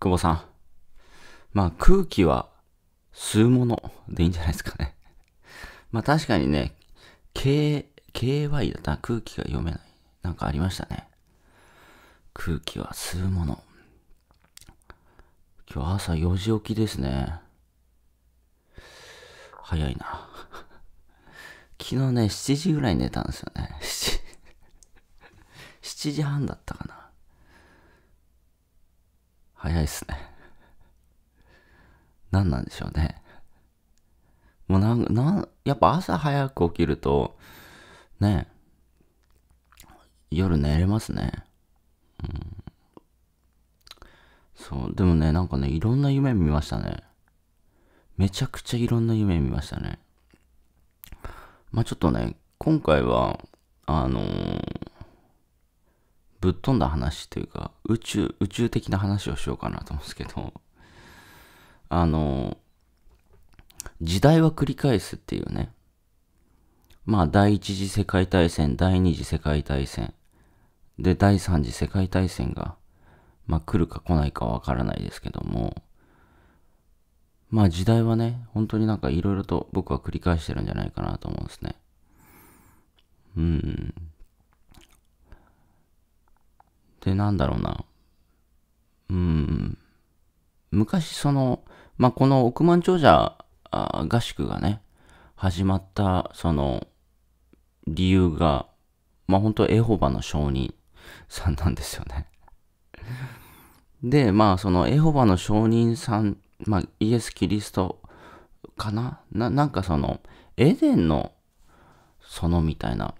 久保さん。まあ空気は吸うものでいいんじゃないですかね。まあ確かにね、K、KY だったら空気が読めない。なんかありましたね。空気は吸うもの。今日朝4時起きですね。早いな。昨日ね、7時ぐらいに寝たんですよね。7 時半だったかな。早いっすね 何なんでしょうねもうなんなんやっぱ朝早く起きるとね夜寝れますねうんそうでもねなんかねいろんな夢見ましたねめちゃくちゃいろんな夢見ましたねまあちょっとね今回はあのー、ぶっ飛んだ話というか、宇宙、宇宙的な話をしようかなと思うんですけど、あの、時代は繰り返すっていうね、まあ、第一次世界大戦、第二次世界大戦、で、第三次世界大戦が、まあ、来るか来ないかわからないですけども、まあ時代はね、本当になんかいろいろと僕は繰り返してるんじゃないかなと思うんですね。うん。で、なんだろうな。うん。昔、その、まあ、この億万長者合宿がね、始まった、その、理由が、まあ、本当エホバの証人さんなんですよね。で、まあ、そのエホバの証人さん、まあ、イエス・キリストかなななんかその、エデンのそのみたいな、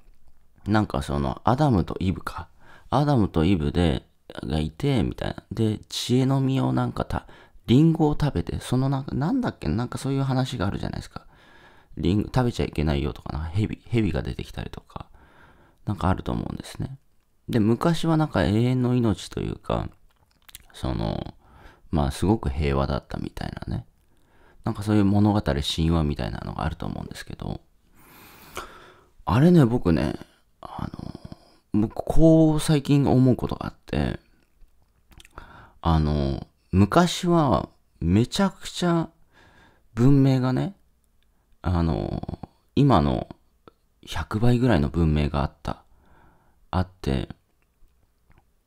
なんかその、アダムとイブか。アダムとイブで、がいて、みたいな。で、知恵の実をなんかた、リンゴを食べて、そのなんか、なんだっけ、なんかそういう話があるじゃないですか。リンゴ、食べちゃいけないよとか、な蛇、蛇が出てきたりとか、なんかあると思うんですね。で、昔はなんか永遠の命というか、その、まあすごく平和だったみたいなね。なんかそういう物語、神話みたいなのがあると思うんですけど、あれね、僕ね、あの、僕、こう最近思うことがあって、あの、昔はめちゃくちゃ文明がね、あの、今の100倍ぐらいの文明があった。あって、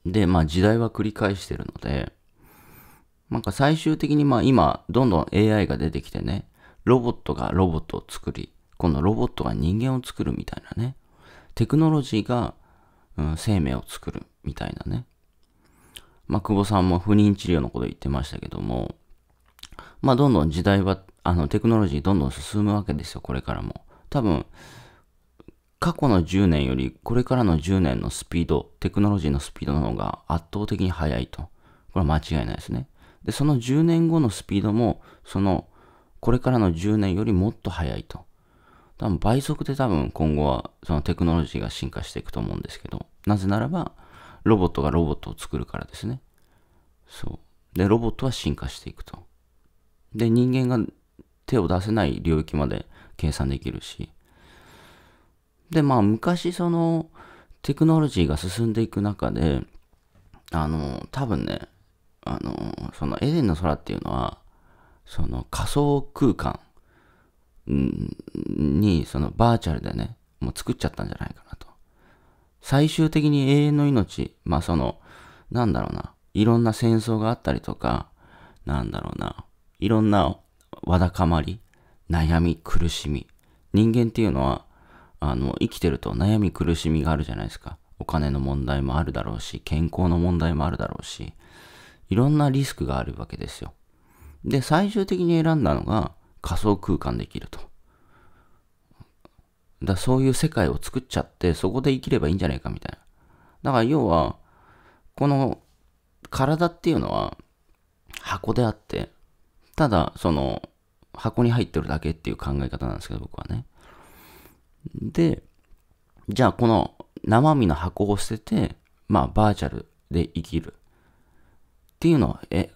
で、まあ時代は繰り返してるので、なんか最終的にまあ今、どんどん AI が出てきてね、ロボットがロボットを作り、今度ロボットが人間を作るみたいなね、テクノロジーがうん、生命を作るみたいなね。まあ、久保さんも不妊治療のこと言ってましたけども、まあ、どんどん時代は、あの、テクノロジーどんどん進むわけですよ、これからも。多分、過去の10年より、これからの10年のスピード、テクノロジーのスピードの方が圧倒的に速いと。これは間違いないですね。で、その10年後のスピードも、その、これからの10年よりもっと速いと。多分倍速で多分今後はそのテクノロジーが進化していくと思うんですけど、なぜならば、ロボットがロボットを作るからですね。そう。で、ロボットは進化していくと。で、人間が手を出せない領域まで計算できるし。で、まあ昔そのテクノロジーが進んでいく中で、あの、多分ね、あの、そのエデンの空っていうのは、その仮想空間に、そのバーチャルでね、もう作っちゃったんじゃないかなと。最終的に永遠の命、まあその、なんだろうな、いろんな戦争があったりとか、なんだろうな、いろんなわだかまり、悩み、苦しみ。人間っていうのは、あの、生きてると悩み、苦しみがあるじゃないですか。お金の問題もあるだろうし、健康の問題もあるだろうし、いろんなリスクがあるわけですよ。で、最終的に選んだのが、仮想空間できると。だそういう世界を作っちゃって、そこで生きればいいんじゃないかみたいな。だから要は、この体っていうのは箱であって、ただその箱に入ってるだけっていう考え方なんですけど、僕はね。で、じゃあこの生身の箱を捨てて、まあバーチャルで生きるっていうのは、え、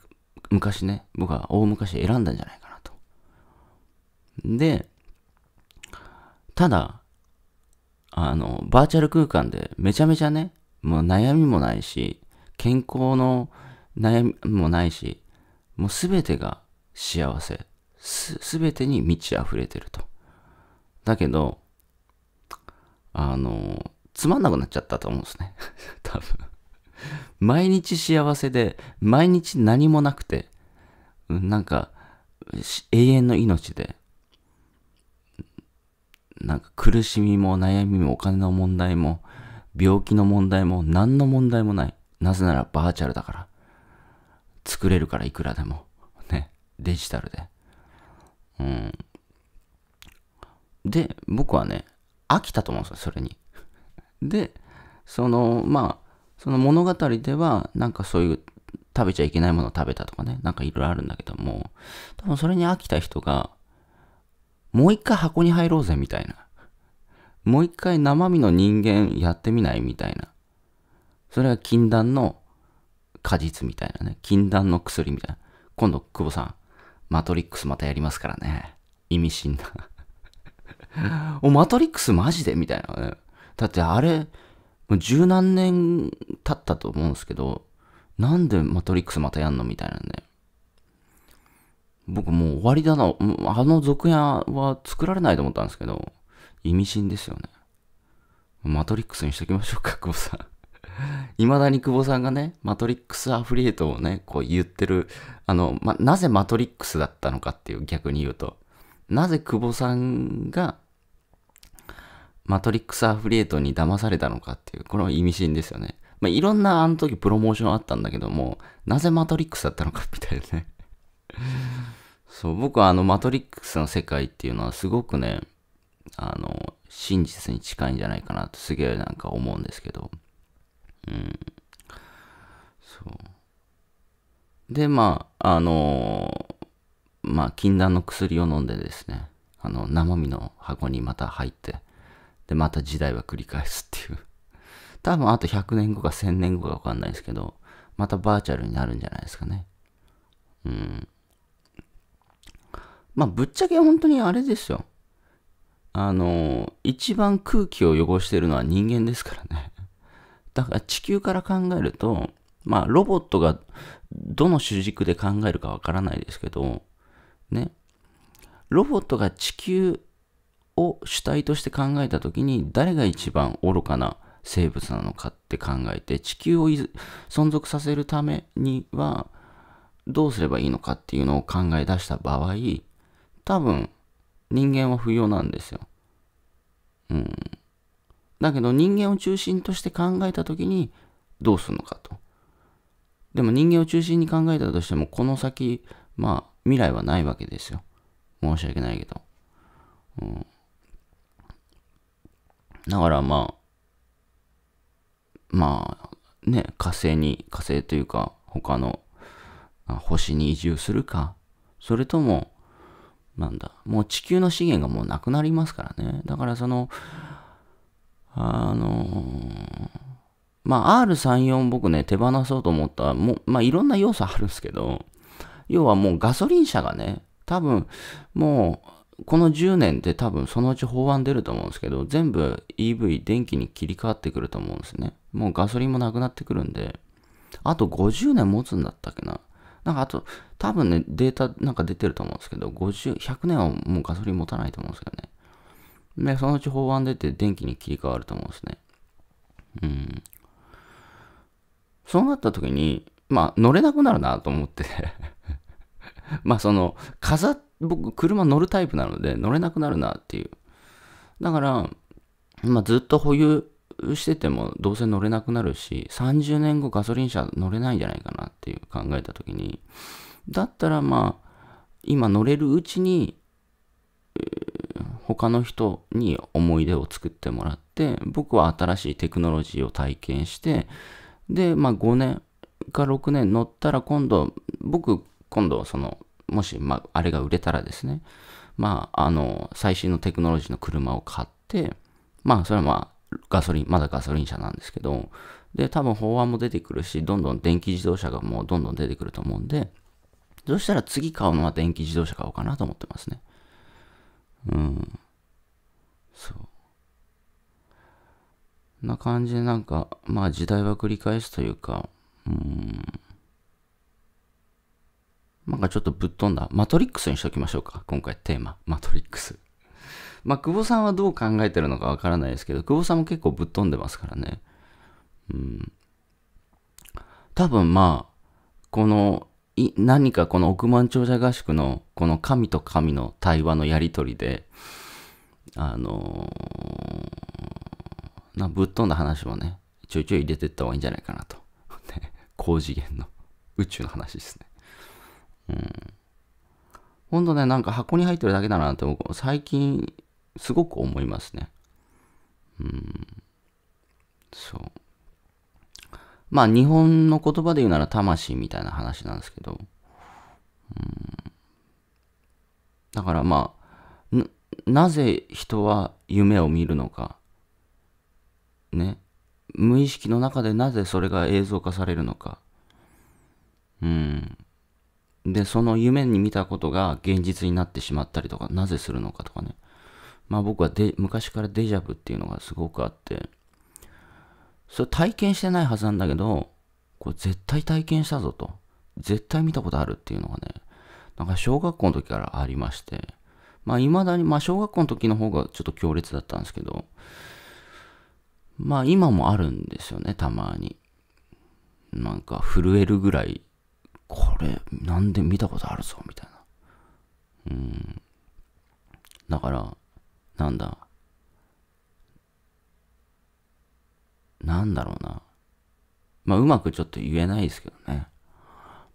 昔ね、僕は大昔選んだんじゃないか。で、ただ、あの、バーチャル空間でめちゃめちゃね、もう悩みもないし、健康の悩みもないし、もうすべてが幸せ。す、べてに満ち溢れてると。だけど、あの、つまんなくなっちゃったと思うんですね。多分。毎日幸せで、毎日何もなくて、なんか、永遠の命で、なんか苦しみも悩みもお金の問題も病気の問題も何の問題もない。なぜならバーチャルだから。作れるからいくらでも。ね。デジタルで。うん。で、僕はね、飽きたと思うんですよ、それに。で、その、まあ、その物語では、なんかそういう食べちゃいけないものを食べたとかね、なんかいろいろあるんだけども、多分それに飽きた人が、もう一回箱に入ろうぜみたいな。もう一回生身の人間やってみないみたいな。それは禁断の果実みたいなね。禁断の薬みたいな。今度、久保さん、マトリックスまたやりますからね。意味深なお、マトリックスマジでみたいなね。だってあれ、もう十何年経ったと思うんですけど、なんでマトリックスまたやんのみたいなね。僕もう終わりだな、あの続編は作られないと思ったんですけど、意味深ですよね。マトリックスにしときましょうか、久保さん。いまだに久保さんがね、マトリックスアフリエイトをね、こう言ってる、あの、ま、なぜマトリックスだったのかっていう逆に言うと、なぜ久保さんがマトリックスアフリエイトに騙されたのかっていう、これは意味深ですよね。まあ、いろんなあの時プロモーションあったんだけども、なぜマトリックスだったのかみたいなね。そう、僕はあの、マトリックスの世界っていうのはすごくね、あの、真実に近いんじゃないかなとすげえなんか思うんですけど。うん。そう。で、まあ、あのー、まあ、禁断の薬を飲んでですね、あの、生身の箱にまた入って、で、また時代は繰り返すっていう。多分あと100年後か1000年後かわかんないですけど、またバーチャルになるんじゃないですかね。うん。まあ、ぶっちゃけ本当にあれですよ。あの、一番空気を汚してるのは人間ですからね。だから地球から考えると、まあ、ロボットがどの主軸で考えるかわからないですけど、ね、ロボットが地球を主体として考えた時に誰が一番愚かな生物なのかって考えて地球を存続させるためにはどうすればいいのかっていうのを考え出した場合多分、人間は不要なんですよ。うん。だけど人間を中心として考えた時にどうするのかと。でも人間を中心に考えたとしてもこの先、まあ未来はないわけですよ。申し訳ないけど。うん、だからまあ、まあね、火星に、火星というか他の星に移住するか、それともなんだ、もう地球の資源がもうなくなりますからね。だからその、あのまあ R34 僕ね、手放そうと思ったもう、まあいろんな要素あるんですけど、要はもうガソリン車がね、多分もうこの10年って多分そのうち法案出ると思うんですけど、全部 EV 電気に切り替わってくると思うんですね。もうガソリンもなくなってくるんで、あと50年持つんだったっけな。なんかあと、多分ね、データなんか出てると思うんですけど、50、100年はもうガソリン持たないと思うんですよね。で、そのうち法案出て電気に切り替わると思うんですね。うん。そうなった時に、まあ、乗れなくなるなと思って まあ、その、飾、僕、車乗るタイプなので、乗れなくなるなっていう。だから、まあ、ずっと保有しててもどうせ乗れなくなるし、30年後ガソリン車乗れないんじゃないかなっていう考えた時に、だったらまあ、今乗れるうちに、他の人に思い出を作ってもらって、僕は新しいテクノロジーを体験して、で、まあ5年か6年乗ったら今度、僕、今度その、もし、まあ、あれが売れたらですね、まあ、あの、最新のテクノロジーの車を買って、まあ、それはまあ、ガソリン、まだガソリン車なんですけど、で、多分法案も出てくるし、どんどん電気自動車がもうどんどん出てくると思うんで、そしたら次買うのは電気自動車買おうかなと思ってますね。うん。そう。な感じでなんか、まあ時代は繰り返すというか、うん。なんかちょっとぶっ飛んだ、マトリックスにしときましょうか。今回テーマ、マトリックス。まあ、久保さんはどう考えてるのかわからないですけど、久保さんも結構ぶっ飛んでますからね。うん。多分まあ、この、い何かこの億万長者合宿のこの神と神の対話のやり取りで、あのー、なぶっ飛んだ話もね、ちょいちょい入れていった方がいいんじゃないかなと。高次元の宇宙の話ですね。うん。ほんとね、なんか箱に入ってるだけだなって僕、最近すごく思いますね。うん。そう。まあ日本の言葉で言うなら魂みたいな話なんですけど、うん、だからまあ、なぜ人は夢を見るのか、ね、無意識の中でなぜそれが映像化されるのか、うん、で、その夢に見たことが現実になってしまったりとか、なぜするのかとかね、まあ僕はで昔からデジャブっていうのがすごくあって、それ体験してないはずなんだけど、これ絶対体験したぞと。絶対見たことあるっていうのがね、なんか小学校の時からありまして、まあ未だに、まあ小学校の時の方がちょっと強烈だったんですけど、まあ今もあるんですよね、たまに。なんか震えるぐらい、これなんで見たことあるぞ、みたいな。うん。だから、なんだ。なんだろうな。まあ、うまくちょっと言えないですけどね。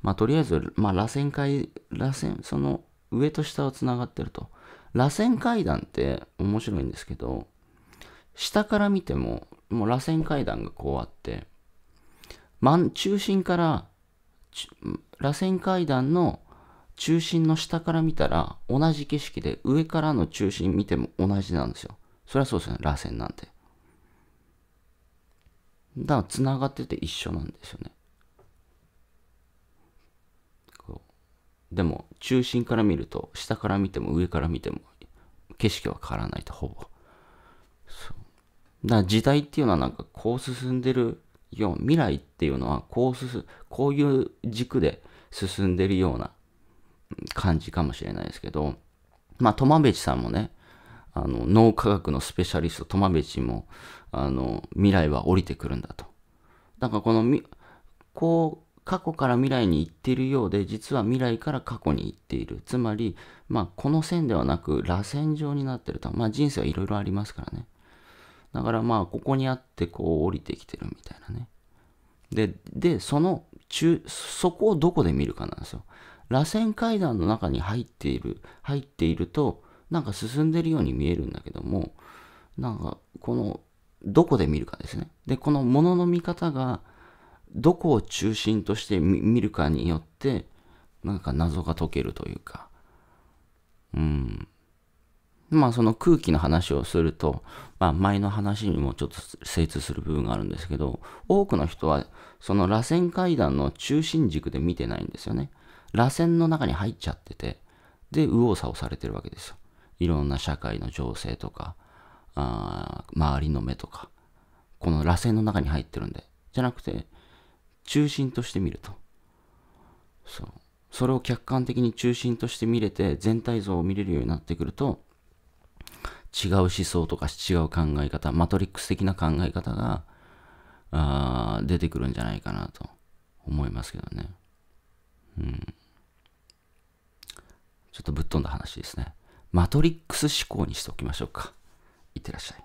まあ、とりあえず、まあ、螺旋階、螺旋、その上と下はつながってると。螺旋階段って面白いんですけど、下から見ても、もう螺旋階段がこうあって、真中心から、螺旋階段の中心の下から見たら同じ景色で上からの中心見ても同じなんですよ。それはそうですよね、螺旋なんで。だから繋がってて一緒なんですよね。でも中心から見ると下から見ても上から見ても景色は変わらないとほぼ。そうだから時代っていうのはなんかこう進んでるよう未来っていうのはこう進こういう軸で進んでるような感じかもしれないですけど、まあ、トマベチさんもね、あの、脳科学のスペシャリスト、トマベチも、あの、未来は降りてくるんだと。だからこのみ、こう、過去から未来に行ってるようで、実は未来から過去に行っている。つまり、まあ、この線ではなく、螺旋状になってると。まあ、人生はいろいろありますからね。だからまあ、ここにあって、こう、降りてきてるみたいなね。で、で、その中、そこをどこで見るかなんですよ。螺旋階段の中に入っている、入っていると、なんか進んでるように見えるんだけども、なんか、この、どこで見るかですね。で、このものの見方が、どこを中心として見るかによって、なんか謎が解けるというか、うん。まあその空気の話をすると、まあ前の話にもちょっと精通する部分があるんですけど、多くの人はその螺旋階段の中心軸で見てないんですよね。螺旋の中に入っちゃってて、で、右往左往されてるわけですよ。いろんな社会の情勢とか、あ周りの目とか、この螺旋の中に入ってるんで、じゃなくて、中心として見ると。そう。それを客観的に中心として見れて、全体像を見れるようになってくると、違う思想とか違う考え方、マトリックス的な考え方が、あ出てくるんじゃないかなと思いますけどね。うん。ちょっとぶっ飛んだ話ですね。マトリックス思考にしておきましょうか。いってらっしゃい。